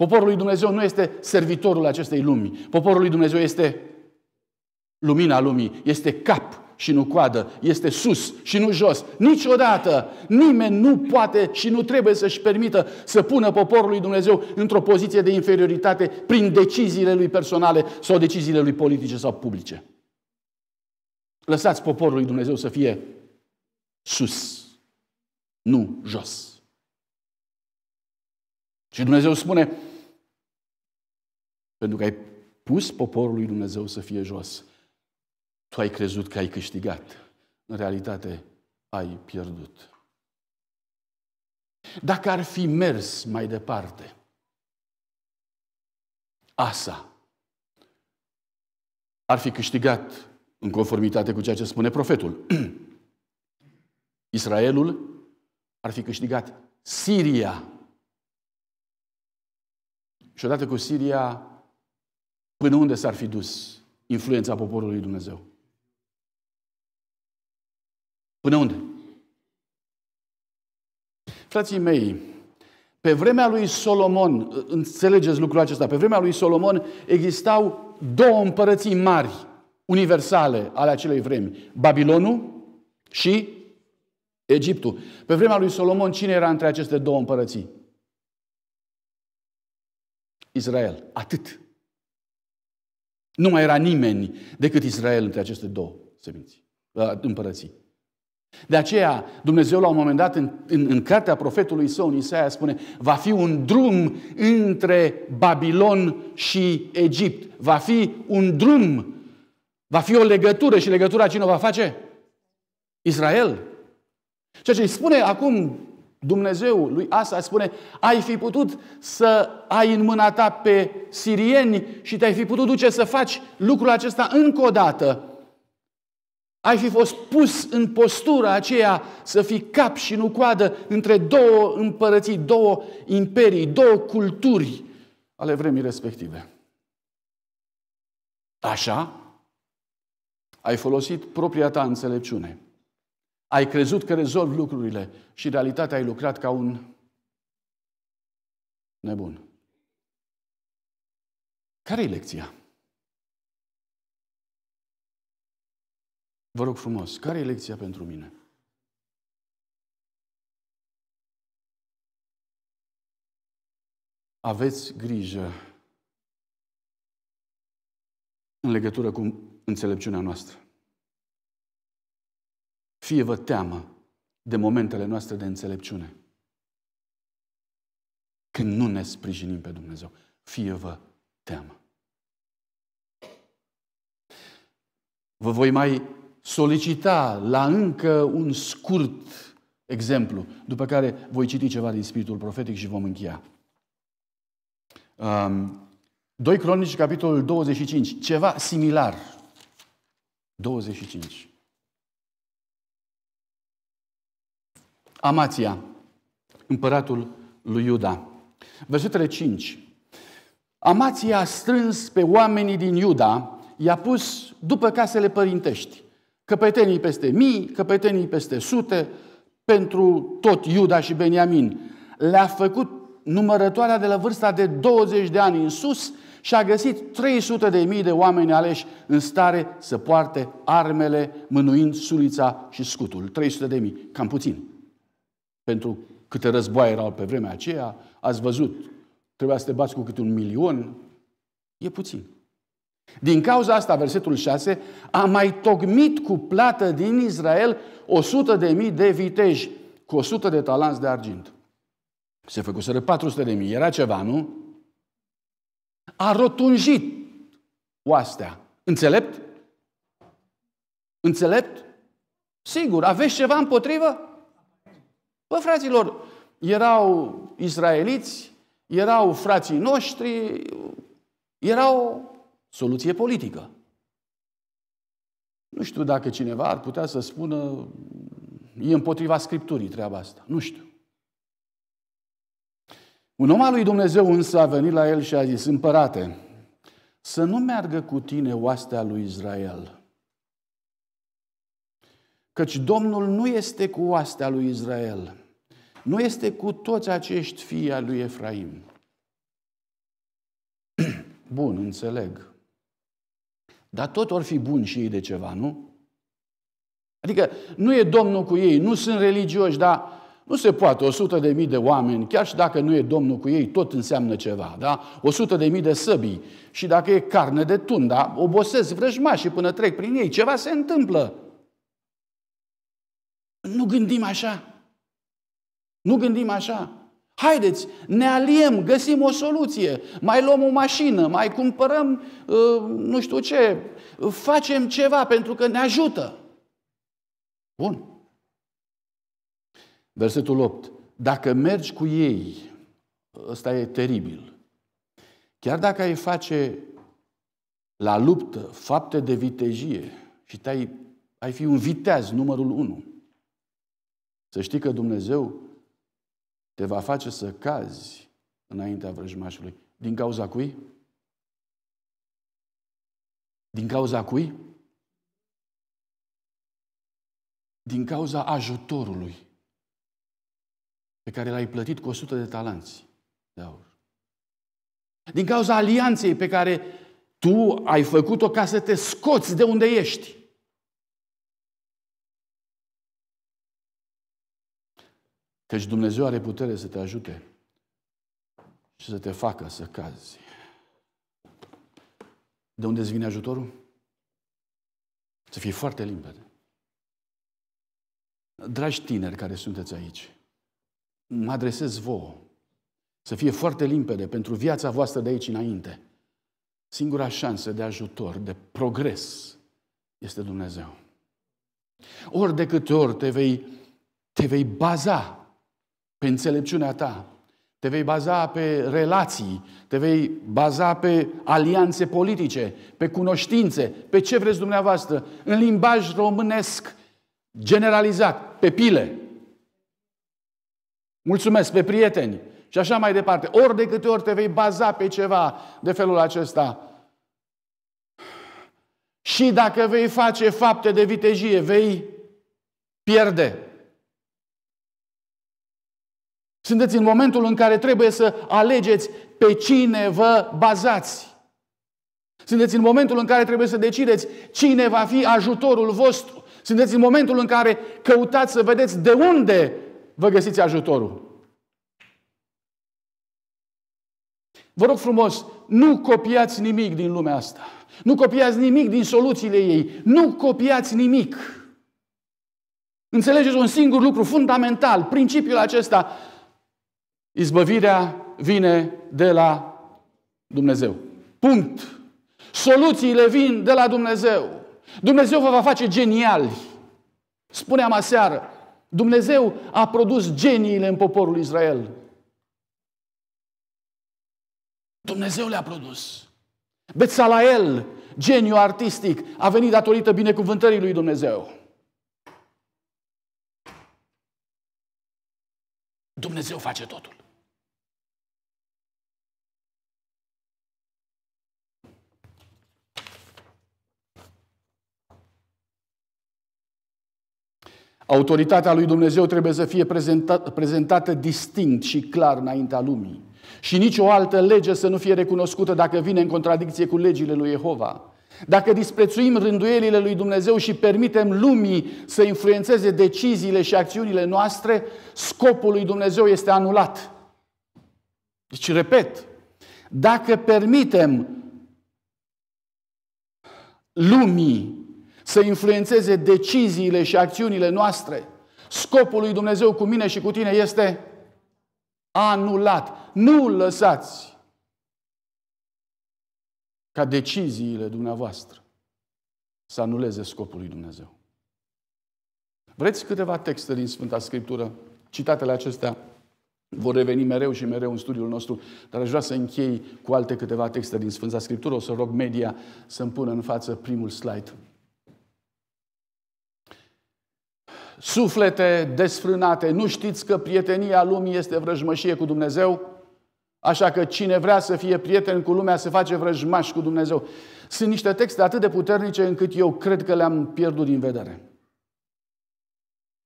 Poporul lui Dumnezeu nu este servitorul acestei lumi. Poporul lui Dumnezeu este lumina lumii, este cap și nu coadă, este sus și nu jos. Niciodată nimeni nu poate și nu trebuie să-și permită să pună poporul lui Dumnezeu într-o poziție de inferioritate prin deciziile lui personale sau deciziile lui politice sau publice. Lăsați poporul lui Dumnezeu să fie sus, nu jos. Și Dumnezeu spune, pentru că ai pus poporul lui Dumnezeu să fie jos. Tu ai crezut că ai câștigat. În realitate, ai pierdut. Dacă ar fi mers mai departe, Asa ar fi câștigat în conformitate cu ceea ce spune profetul. Israelul ar fi câștigat Siria. Și odată cu Siria, Până unde s-ar fi dus influența poporului Dumnezeu? Până unde? Frații mei, pe vremea lui Solomon, înțelegeți lucrul acesta, pe vremea lui Solomon existau două împărății mari, universale ale acelei vremi, Babilonul și Egiptul. Pe vremea lui Solomon, cine era între aceste două împărății? Israel. Atât. Nu mai era nimeni decât Israel între aceste două seminții, împărății. De aceea, Dumnezeu la un moment dat, în, în, în cartea profetului său, în Isaia, spune va fi un drum între Babilon și Egipt. Va fi un drum, va fi o legătură și legătura cine o va face? Israel. Ceea ce îi spune acum Dumnezeu lui Asa spune, ai fi putut să ai în mâna ta pe sirieni și te-ai fi putut duce să faci lucrul acesta încă o dată. Ai fi fost pus în postura aceea să fii cap și nu coadă între două împărății, două imperii, două culturi ale vremii respective. Așa, ai folosit propria ta înțelepciune ai crezut că rezolvi lucrurile și în realitate ai lucrat ca un nebun. Care e lecția? Vă rog frumos, care e lecția pentru mine? Aveți grijă în legătură cu înțelepciunea noastră. Fie-vă teamă de momentele noastre de înțelepciune. Când nu ne sprijinim pe Dumnezeu. Fie-vă teamă. Vă voi mai solicita la încă un scurt exemplu, după care voi citi ceva din Spiritul Profetic și vom încheia. Um, 2 Cronici, capitolul 25, ceva similar. 25. Amația, împăratul lui Iuda. Versetele 5. Amația a strâns pe oamenii din Iuda, i-a pus după casele părintești, căpetenii peste mii, căpetenii peste sute, pentru tot Iuda și Beniamin. Le-a făcut numărătoarea de la vârsta de 20 de ani în sus și a găsit 300 de mii de oameni aleși în stare să poarte armele mânuind sulița și scutul. 300 de mii, cam puțin pentru câte războaie erau pe vremea aceea, ați văzut, trebuia să te bați cu câte un milion, e puțin. Din cauza asta, versetul 6, a mai tocmit cu plată din Israel 100 de mii de viteji cu 100 de talanți de argint. Se făcuseră 400 de mii, era ceva, nu? A rotunjit oastea. Înțelept? Înțelept? Sigur, aveți ceva împotrivă? Bă, fraților, erau israeliți, erau frații noștri, erau soluție politică. Nu știu dacă cineva ar putea să spună e împotriva Scripturii treaba asta. Nu știu. Un om al lui Dumnezeu însă a venit la el și a zis, împărate, să nu meargă cu tine oastea lui Israel. Căci Domnul nu este cu oastea lui Israel nu este cu toți acești fii al lui Efraim. Bun, înțeleg. Dar tot or fi buni și ei de ceva, nu? Adică nu e Domnul cu ei, nu sunt religioși, dar nu se poate. O sută de mii de oameni, chiar și dacă nu e Domnul cu ei, tot înseamnă ceva, da? O sută de mii de săbii și dacă e carne de tun, da? Obosesc vrăjmașii până trec prin ei, ceva se întâmplă. Nu gândim așa. Nu gândim așa. Haideți, ne aliem, găsim o soluție, mai luăm o mașină, mai cumpărăm uh, nu știu ce, facem ceva pentru că ne ajută. Bun. Versetul 8. Dacă mergi cu ei, ăsta e teribil. Chiar dacă ai face la luptă fapte de vitejie și ai ai fi un viteaz numărul 1, să știi că Dumnezeu te va face să cazi înaintea vrăjmașului. Din cauza cui? Din cauza cui? Din cauza ajutorului pe care l-ai plătit cu 100 de talanți de aur. Din cauza alianței pe care tu ai făcut-o ca să te scoți de unde ești. Căci Dumnezeu are putere să te ajute și să te facă să cazi. De unde îți vine ajutorul? Să fii foarte limpede. Dragi tineri care sunteți aici, mă adresez vouă să fie foarte limpede pentru viața voastră de aici înainte. Singura șansă de ajutor, de progres, este Dumnezeu. Ori de câte ori te vei, te vei baza pe înțelepciunea ta, te vei baza pe relații, te vei baza pe alianțe politice, pe cunoștințe, pe ce vreți dumneavoastră, în limbaj românesc, generalizat, pe pile. Mulțumesc, pe prieteni și așa mai departe. Ori de câte ori te vei baza pe ceva de felul acesta. Și dacă vei face fapte de vitejie, vei pierde. Sunteți în momentul în care trebuie să alegeți pe cine vă bazați. Sunteți în momentul în care trebuie să decideți cine va fi ajutorul vostru. Sunteți în momentul în care căutați să vedeți de unde vă găsiți ajutorul. Vă rog frumos, nu copiați nimic din lumea asta. Nu copiați nimic din soluțiile ei. Nu copiați nimic. Înțelegeți un singur lucru fundamental, principiul acesta. Izbăvirea vine de la Dumnezeu. Punct. Soluțiile vin de la Dumnezeu. Dumnezeu vă va face geniali. Spuneam aseară, Dumnezeu a produs geniile în poporul Israel. Dumnezeu le-a produs. Betsalael, geniu artistic, a venit datorită binecuvântării lui Dumnezeu. Dumnezeu face totul. Autoritatea lui Dumnezeu trebuie să fie prezentată, prezentată distinct și clar înaintea lumii. Și nicio altă lege să nu fie recunoscută dacă vine în contradicție cu legile lui Jehova. Dacă disprețuim rânduielile lui Dumnezeu și permitem lumii să influențeze deciziile și acțiunile noastre, scopul lui Dumnezeu este anulat. Deci, repet, dacă permitem lumii să influențeze deciziile și acțiunile noastre. Scopul lui Dumnezeu cu mine și cu tine este anulat. Nu lăsați ca deciziile dumneavoastră să anuleze scopul lui Dumnezeu. Vreți câteva texte din Sfânta Scriptură? Citatele acestea vor reveni mereu și mereu în studiul nostru, dar aș vrea să închei cu alte câteva texte din Sfânta Scriptură. O să rog media să-mi pună în față primul slide. suflete desfrânate. Nu știți că prietenia lumii este vrăjmășie cu Dumnezeu? Așa că cine vrea să fie prieten cu lumea se face vrăjmaș cu Dumnezeu. Sunt niște texte atât de puternice încât eu cred că le-am pierdut din vedere.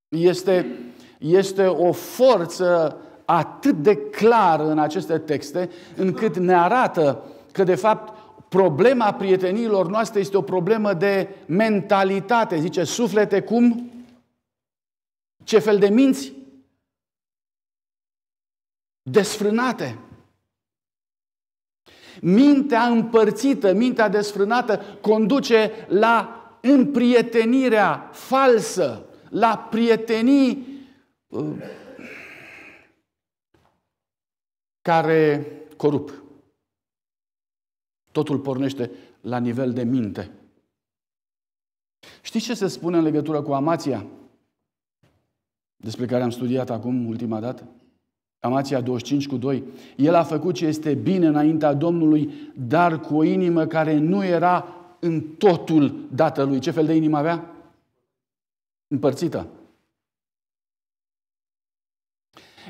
Este, este o forță atât de clară în aceste texte încât ne arată că de fapt problema prieteniilor noastre este o problemă de mentalitate. Zice, suflete cum? Ce fel de minți desfrânate. Mintea împărțită, mintea desfrânată conduce la împrietenirea falsă, la prietenii uh, care corup. Totul pornește la nivel de minte. Știți ce se spune în legătură cu amația? despre care am studiat acum ultima dată, Amația 25 cu 2, el a făcut ce este bine înaintea Domnului, dar cu o inimă care nu era în totul dată lui. Ce fel de inimă avea? Împărțită.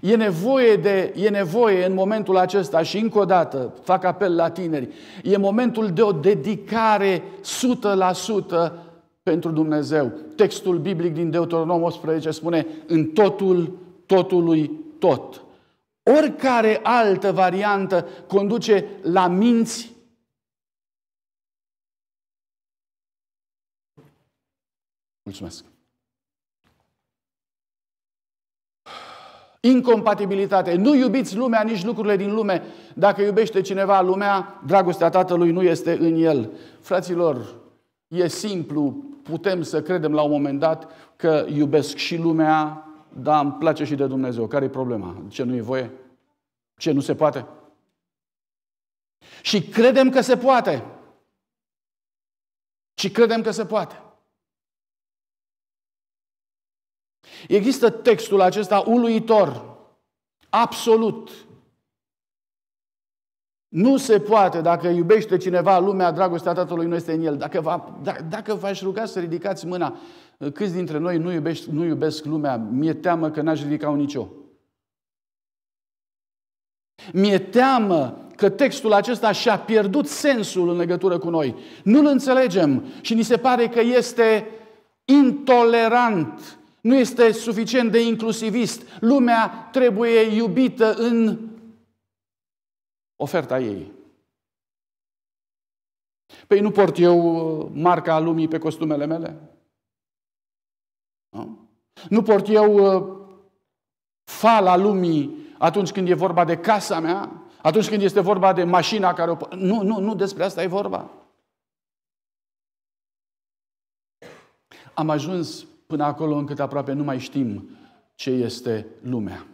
E nevoie, de, e nevoie în momentul acesta și încă o dată fac apel la tineri, e momentul de o dedicare 100% pentru Dumnezeu. Textul biblic din Deuteronom 11 spune în totul, totului, tot. Oricare altă variantă conduce la minți Mulțumesc. Incompatibilitate. Nu iubiți lumea, nici lucrurile din lume. Dacă iubește cineva lumea, dragostea Tatălui nu este în el. Fraților, e simplu, putem să credem la un moment dat că iubesc și lumea, dar îmi place și de Dumnezeu. Care e problema? Ce nu e voie? Ce nu se poate? Și credem că se poate. Și credem că se poate. Există textul acesta uluitor, absolut, nu se poate, dacă iubește cineva lumea, dragostea Tatălui nu este în el. Dacă, va, da, dacă v-aș ruga să ridicați mâna, câți dintre noi nu, iubești, nu iubesc lumea, mi-e teamă că n-aș ridica nicio. Mi-e teamă că textul acesta și-a pierdut sensul în legătură cu noi. Nu-l înțelegem și ni se pare că este intolerant, nu este suficient de inclusivist. Lumea trebuie iubită în oferta ei. Păi nu port eu uh, marca lumii pe costumele mele? Nu? Nu port eu uh, fala lumii atunci când e vorba de casa mea? Atunci când este vorba de mașina care o... Nu, nu, nu despre asta e vorba. Am ajuns până acolo încât aproape nu mai știm ce este lumea.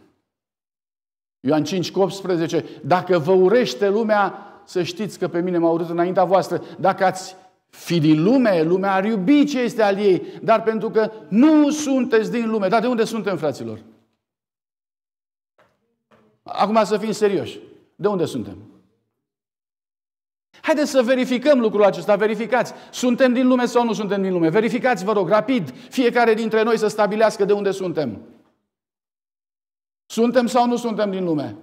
Ioan 5 cu 18, dacă vă urește lumea, să știți că pe mine m-a urât înaintea voastră. Dacă ați fi din lume, lumea ar iubi ce este al ei, dar pentru că nu sunteți din lume. Dar de unde suntem, fraților? Acum să fim serioși. De unde suntem? Haideți să verificăm lucrul acesta, verificați. Suntem din lume sau nu suntem din lume? Verificați, vă rog, rapid, fiecare dintre noi să stabilească de unde suntem. Suntem sau nu suntem din lume?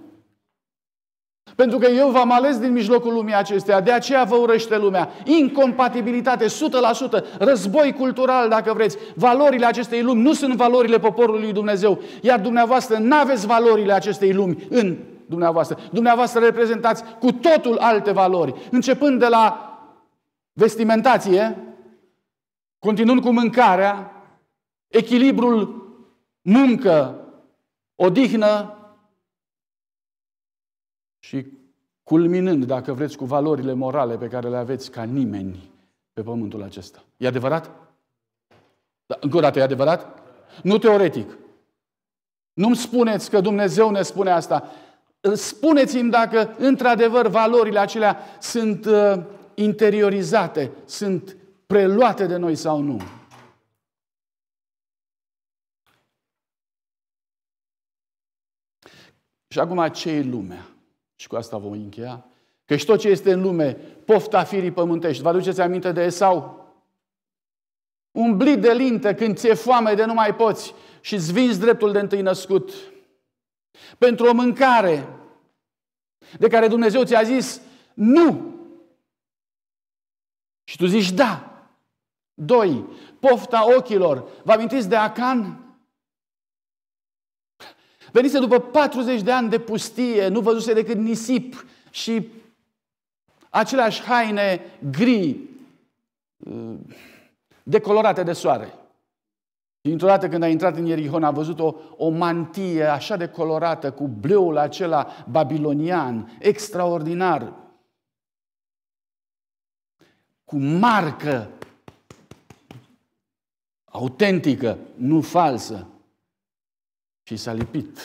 Pentru că eu v-am ales din mijlocul lumii acesteia, de aceea vă urăște lumea. Incompatibilitate 100%, război cultural, dacă vreți. Valorile acestei lumi nu sunt valorile poporului lui Dumnezeu, iar dumneavoastră nu aveți valorile acestei lumi în dumneavoastră. Dumneavoastră reprezentați cu totul alte valori, începând de la vestimentație, continuând cu mâncarea, echilibrul muncă, odihnă și culminând, dacă vreți, cu valorile morale pe care le aveți ca nimeni pe pământul acesta. E adevărat? Da, încă o dată, e adevărat? Nu teoretic. Nu-mi spuneți că Dumnezeu ne spune asta. Spuneți-mi dacă, într-adevăr, valorile acelea sunt uh, interiorizate, sunt preluate de noi sau nu. Și acum ce e lumea? Și cu asta voi încheia. Că și tot ce este în lume, pofta firii pământești. Vă aduceți aminte de Esau? Umbli de linte când ți-e foame de nu mai poți și îți vinzi dreptul de întâi născut. Pentru o mâncare de care Dumnezeu ți-a zis nu. Și tu zici da. Doi, pofta ochilor. Vă amintiți de Acan? Venise după 40 de ani de pustie, nu văzuse decât nisip și aceleași haine gri, eh, decolorate de soare. Dintr-o dată când a intrat în Ierihon a văzut o, o mantie așa de colorată cu bleul acela babilonian, extraordinar, cu marcă autentică, nu falsă și s-a lipit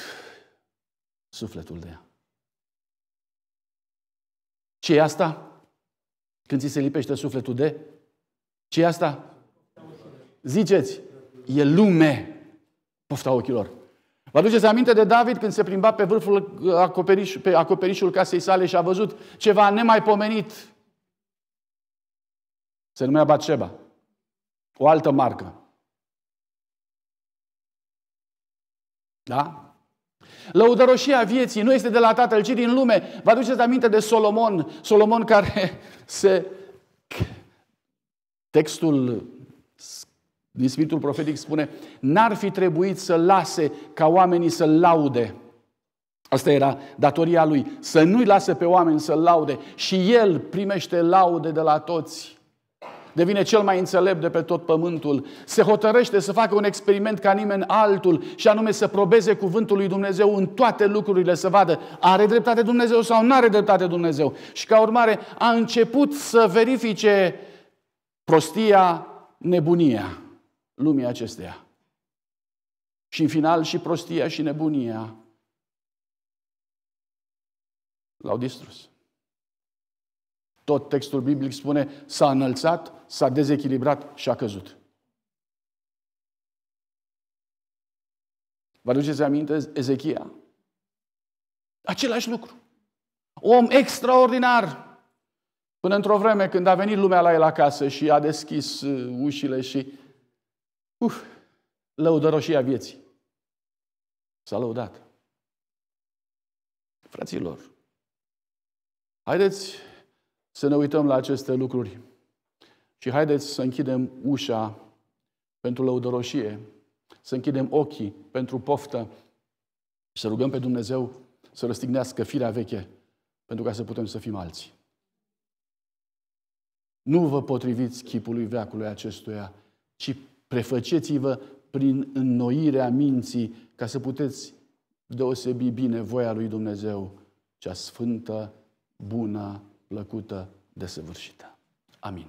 sufletul de ea. ce e asta? Când ți se lipește sufletul de? ce e asta? Ziceți, e lume. Pofta ochilor. Vă aduceți aminte de David când se plimba pe vârful acoperiș, pe acoperișul casei sale și a văzut ceva nemaipomenit. Se numea Batseba. O altă marcă. Da? Lăudăroșia vieții nu este de la Tatăl, ci din lume. Vă aduceți aminte de Solomon, Solomon care se... Textul din Spiritul Profetic spune, n-ar fi trebuit să lase ca oamenii să-l laude. Asta era datoria lui, să nu-i lase pe oameni să-l laude. Și el primește laude de la toți devine cel mai înțelept de pe tot pământul, se hotărăște să facă un experiment ca nimeni altul și anume să probeze cuvântul lui Dumnezeu în toate lucrurile, să vadă are dreptate Dumnezeu sau nu are dreptate Dumnezeu. Și ca urmare a început să verifice prostia, nebunia lumii acesteia. Și în final și prostia și nebunia l-au distrus. Tot textul biblic spune s-a înălțat, s-a dezechilibrat și a căzut. Vă aduceți aminte Ezechia? Același lucru. Om extraordinar. Până într-o vreme când a venit lumea la el acasă și a deschis uh, ușile și uf, uh, lăudăroșia vieții. S-a lăudat. Fraților, haideți să ne uităm la aceste lucruri. Și haideți să închidem ușa pentru lăudoroșie, să închidem ochii pentru poftă și să rugăm pe Dumnezeu să răstignească firea veche pentru ca să putem să fim alții. Nu vă potriviți chipului veacului acestuia, ci prefăceți-vă prin înnoirea minții ca să puteți deosebi bine voia lui Dumnezeu, cea sfântă, bună plăcută, desăvârșită. Amin.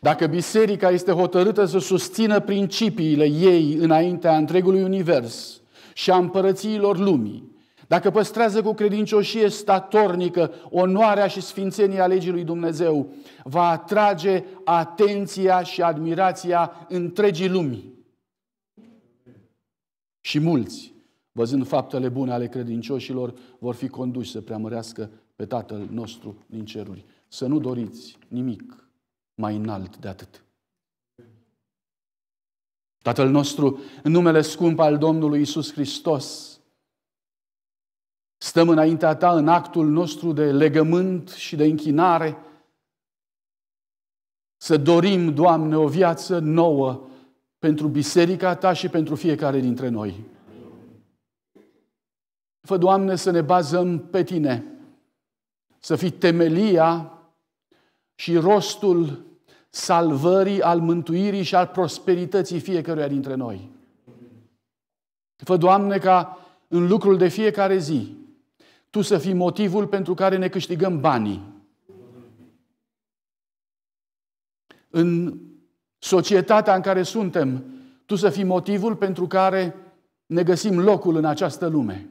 Dacă biserica este hotărâtă să susțină principiile ei înaintea întregului univers și a împărățiilor lumii, dacă păstrează cu credincioșie statornică onoarea și sfințenia legii lui Dumnezeu, va atrage atenția și admirația întregii lumii. Și mulți văzând faptele bune ale credincioșilor, vor fi conduși să preamărească pe Tatăl nostru din ceruri. Să nu doriți nimic mai înalt de atât. Tatăl nostru, în numele scump al Domnului Isus Hristos, stăm înaintea Ta în actul nostru de legământ și de închinare, să dorim, Doamne, o viață nouă pentru biserica Ta și pentru fiecare dintre noi. Fă, Doamne, să ne bazăm pe Tine, să fii temelia și rostul salvării, al mântuirii și al prosperității fiecăruia dintre noi. Fă, Doamne, ca în lucrul de fiecare zi, Tu să fii motivul pentru care ne câștigăm banii. În societatea în care suntem, Tu să fii motivul pentru care ne găsim locul în această lume.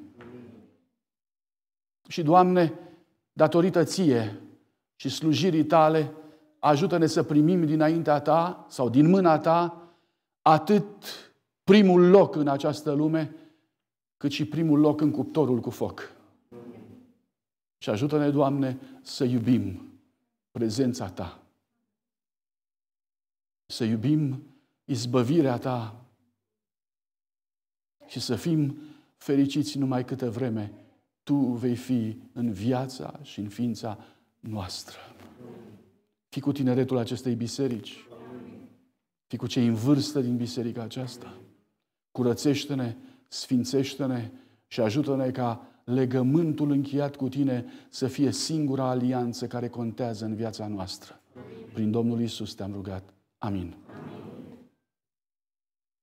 Și, Doamne, datorită Ție și slujirii Tale, ajută-ne să primim dinaintea Ta sau din mâna Ta atât primul loc în această lume, cât și primul loc în cuptorul cu foc. Și ajută-ne, Doamne, să iubim prezența Ta, să iubim izbăvirea Ta și să fim fericiți numai câtă vreme tu vei fi în viața și în ființa noastră. Fi cu tineretul acestei biserici. Fi cu cei în vârstă din biserica aceasta. Curățește-ne, sfințește-ne și ajută-ne ca legământul încheiat cu tine să fie singura alianță care contează în viața noastră. Prin Domnul Isus te-am rugat. Amin. Amin.